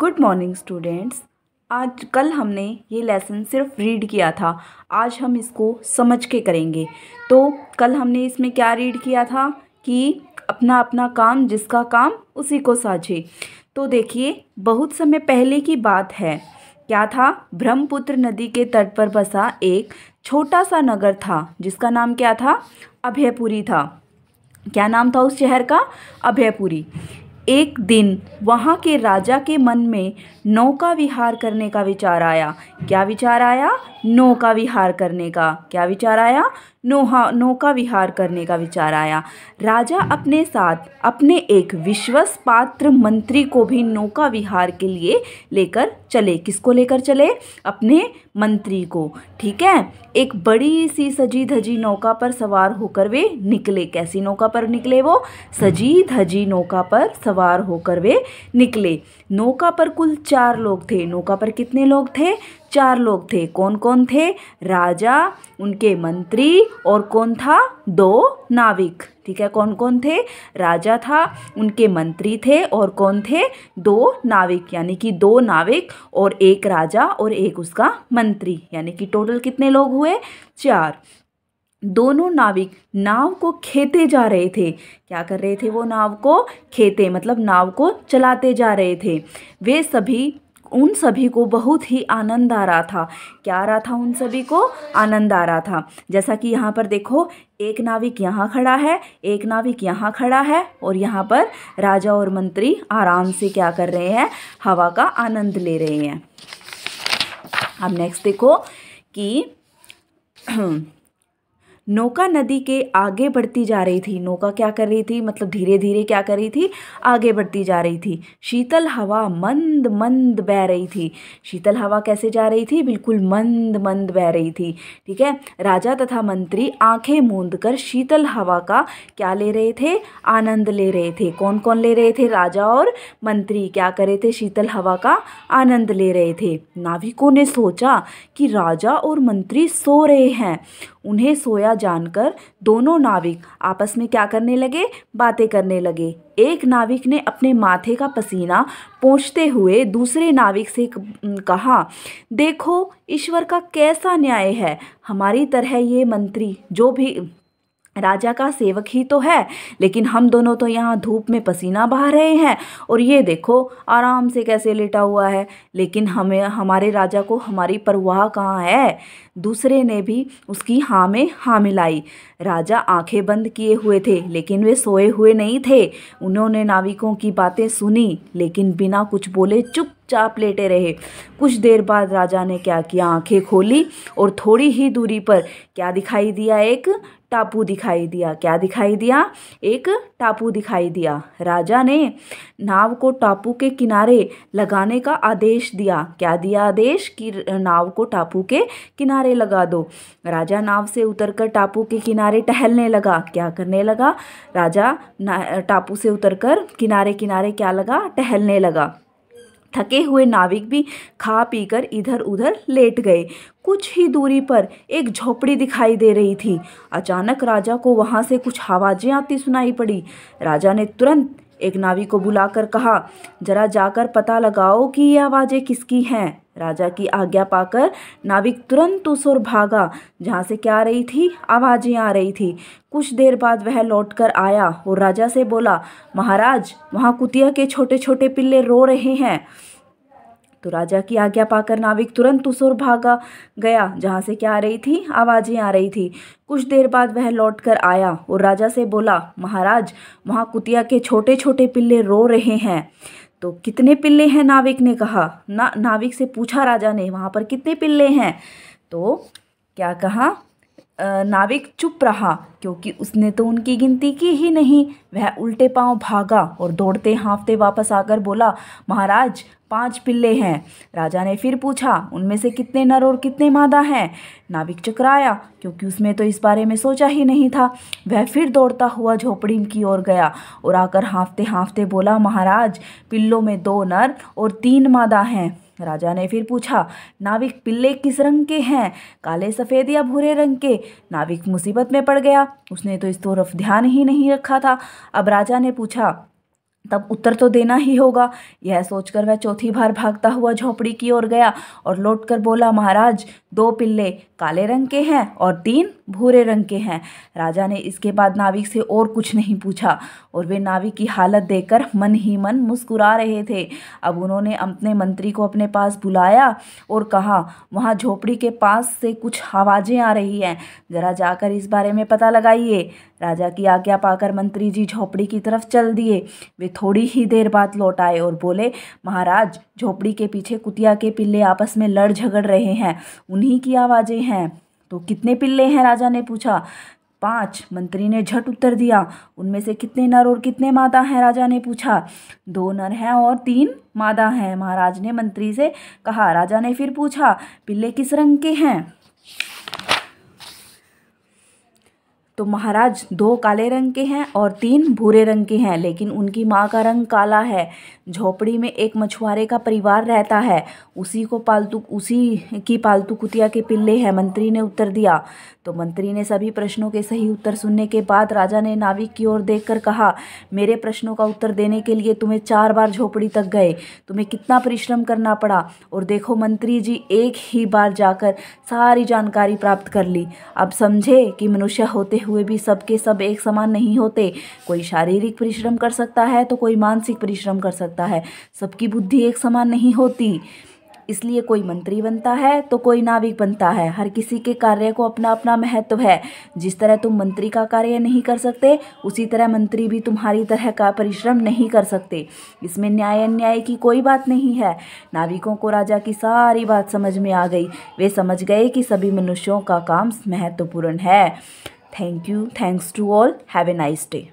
Good morning students आज कल हमने ये लेसन सिर्फ रीड किया था आज हम इसको समझ के करेंगे तो कल हमने इसमें क्या रीड किया था कि अपना अपना काम जिसका काम उसी को साझे तो देखिए बहुत समय पहले की बात है क्या था ब्रह्मपुत्र नदी के तट पर बसा एक छोटा सा नगर था जिसका नाम क्या था अभयपुरी था क्या नाम था उस शहर का अभयपुरी एक दिन वहाँ के राजा के मन में नौका विहार करने का विचार आया क्या विचार आया नौका विहार करने का क्या विचार आया नोहा नौका विहार करने का विचार आया राजा अपने साथ अपने एक विश्वस पात्र मंत्री को भी नौका विहार के लिए लेकर चले किसको लेकर चले अपने मंत्री को ठीक है एक बड़ी सी सजी धजी नौका पर सवार होकर वे निकले कैसी नौका पर निकले वो सजी धजी नौका पर सवार होकर वे निकले नौका पर कुल चार लोग थे नौका पर कितने लोग थे चार लोग थे कौन कौन थे राजा उनके मंत्री और कौन था दो नाविक ठीक है कौन कौन थे राजा था उनके मंत्री थे और कौन थे दो नाविक यानी कि दो नाविक और एक राजा और एक उसका मंत्री यानी कि टोटल कितने लोग हुए चार दोनों नाविक नाव को खेते जा रहे थे क्या कर रहे थे वो नाव को खेते मतलब नाव को चलाते जा रहे थे वे सभी उन सभी को बहुत ही आनंद आ रहा था क्या आ रहा था उन सभी को आनंद आ रहा था जैसा कि यहाँ पर देखो एक नाविक यहाँ खड़ा है एक नाविक यहाँ खड़ा है और यहाँ पर राजा और मंत्री आराम से क्या कर रहे हैं हवा का आनंद ले रहे हैं अब नेक्स्ट देखो कि नौका नदी के आगे बढ़ती जा रही थी नौका क्या कर रही थी मतलब धीरे धीरे क्या कर रही थी आगे बढ़ती जा रही थी शीतल हवा मंद मंद बह रही थी शीतल हवा कैसे जा रही थी बिल्कुल मंद मंद बह रही थी ठीक है राजा तथा मंत्री आंखें मूंद कर शीतल हवा का क्या ले रहे थे आनंद ले रहे थे कौन कौन ले रहे थे राजा और मंत्री क्या कर रहे थे शीतल हवा का आनंद ले रहे थे नाविकों ने सोचा कि राजा और मंत्री सो रहे हैं उन्हें सोया फायदा जानकर दोनों नाविक आपस में क्या करने लगे बातें करने लगे एक नाविक ने अपने माथे का पसीना पोंछते हुए दूसरे नाविक से कहा देखो ईश्वर का कैसा न्याय है हमारी तरह ये मंत्री जो भी राजा का सेवक ही तो है लेकिन हम दोनों तो यहाँ धूप में पसीना बहा रहे हैं और ये देखो आराम से कैसे लेटा हुआ है लेकिन हमें हमारे राजा को हमारी परवाह कहाँ है दूसरे ने भी उसकी हाँ में हाँ मिलाई राजा आंखें बंद किए हुए थे लेकिन वे सोए हुए नहीं थे उन्होंने नाविकों की बातें सुनी लेकिन बिना कुछ बोले चुप चुपचाप लेटे रहे कुछ देर बाद राजा ने क्या किया आंखें खोली और थोड़ी ही दूरी पर क्या दिखाई दिया एक टापू दिखाई दिया क्या दिखाई दिया एक टापू दिखाई दिया राजा ने नाव को टापू के किनारे लगाने का आदेश दिया क्या दिया आदेश कि नाव को टापू के किनारे लगा दो राजा नाव से उतरकर टापू के किनारे टहलने लगा क्या करने लगा राजा टापू से उतरकर किनारे किनारे क्या लगा टहलने लगा थके हुए नाविक भी खा पीकर इधर उधर लेट गए कुछ ही दूरी पर एक झोपड़ी दिखाई दे रही थी अचानक राजा को वहाँ से कुछ आवाज़ें आती सुनाई पड़ी राजा ने तुरंत एक नावी को बुलाकर कहा जरा जाकर पता लगाओ कि ये आवाज़ें किसकी हैं राजा की आज्ञा पाकर नाविक तुरंत उस ओर भागा जहाँ से क्या आ रही थी आवाज़ें आ रही थी कुछ देर बाद वह लौटकर आया और राजा से बोला महाराज वहाँ कुतिया के छोटे छोटे पिल्ले रो रहे हैं तो राजा की आज्ञा पाकर नाविक तुरंत उस उसोर भागा गया जहाँ से क्या आ रही थी आवाज़ें आ रही थी कुछ देर बाद वह लौटकर आया और राजा से बोला महाराज वहाँ कुतिया के छोटे छोटे पिल्ले रो रहे हैं तो कितने पिल्ले हैं नाविक ने कहा ना नाविक से पूछा राजा ने वहाँ पर कितने पिल्ले हैं तो क्या कहा नाविक चुप रहा क्योंकि उसने तो उनकी गिनती की ही नहीं वह उल्टे पांव भागा और दौड़ते हाँफते वापस आकर बोला महाराज पांच पिल्ले हैं राजा ने फिर पूछा उनमें से कितने नर और कितने मादा हैं नाविक चकराया क्योंकि उसमें तो इस बारे में सोचा ही नहीं था वह फिर दौड़ता हुआ झोपड़ी की ओर गया और आकर हाँफते हाँफते बोला महाराज पिल्लों में दो नर और तीन मादा हैं राजा ने फिर पूछा नाविक पिल्ले किस रंग के हैं काले सफ़ेद या भूरे रंग के नाविक मुसीबत में पड़ गया उसने तो इस तरफ ध्यान ही नहीं रखा था अब राजा ने पूछा तब उत्तर तो देना ही होगा यह सोचकर वह चौथी बार भागता हुआ झोपड़ी की ओर गया और लौटकर बोला महाराज दो पिल्ले काले रंग के हैं और तीन भूरे रंग के हैं राजा ने इसके बाद नाविक से और कुछ नहीं पूछा और वे नाविक की हालत देखकर मन ही मन मुस्कुरा रहे थे अब उन्होंने अपने मंत्री को अपने पास बुलाया और कहा वहाँ झोपड़ी के पास से कुछ आवाज़ें आ रही हैं ज़रा जाकर इस बारे में पता लगाइए राजा की आज्ञा पाकर मंत्री जी झोपड़ी की तरफ चल दिए वे थोड़ी ही देर बाद लौट आए और बोले महाराज झोपड़ी के पीछे कुतिया के पिल्ले आपस में लड़ झगड़ रहे हैं उन्हीं की आवाज़ें हैं तो कितने पिल्ले हैं राजा ने पूछा पांच मंत्री ने झट उत्तर दिया उनमें से कितने नर और कितने मादा हैं राजा ने पूछा दो नर हैं और तीन मादा हैं महाराज ने मंत्री से कहा राजा ने फिर पूछा पिल्ले किस रंग के हैं तो महाराज दो काले रंग के हैं और तीन भूरे रंग के हैं लेकिन उनकी माँ का रंग काला है झोपड़ी में एक मछुआरे का परिवार रहता है उसी को पालतू उसी की पालतू कुतिया के पिल्ले हैं मंत्री ने उत्तर दिया तो मंत्री ने सभी प्रश्नों के सही उत्तर सुनने के बाद राजा ने नाविक की ओर देखकर कहा मेरे प्रश्नों का उत्तर देने के लिए तुम्हें चार बार झोपड़ी तक गए तुम्हें कितना परिश्रम करना पड़ा और देखो मंत्री जी एक ही बार जाकर सारी जानकारी प्राप्त कर ली अब समझे कि मनुष्य होते हुए भी सबके सब एक समान नहीं होते कोई शारीरिक परिश्रम कर सकता है तो कोई मानसिक परिश्रम कर सकता है सबकी बुद्धि एक समान नहीं होती इसलिए कोई मंत्री बनता है तो कोई नाविक बनता है हर किसी के कार्य को अपना अपना महत्व है जिस तरह तुम मंत्री का कार्य नहीं कर सकते उसी तरह मंत्री भी तुम्हारी तरह का परिश्रम नहीं कर सकते इसमें न्याय अन्याय की कोई बात नहीं है नाविकों को राजा की सारी बात समझ में आ गई वे समझ गए कि सभी मनुष्यों का काम महत्वपूर्ण है Thank you. Thanks to all. Have a nice day.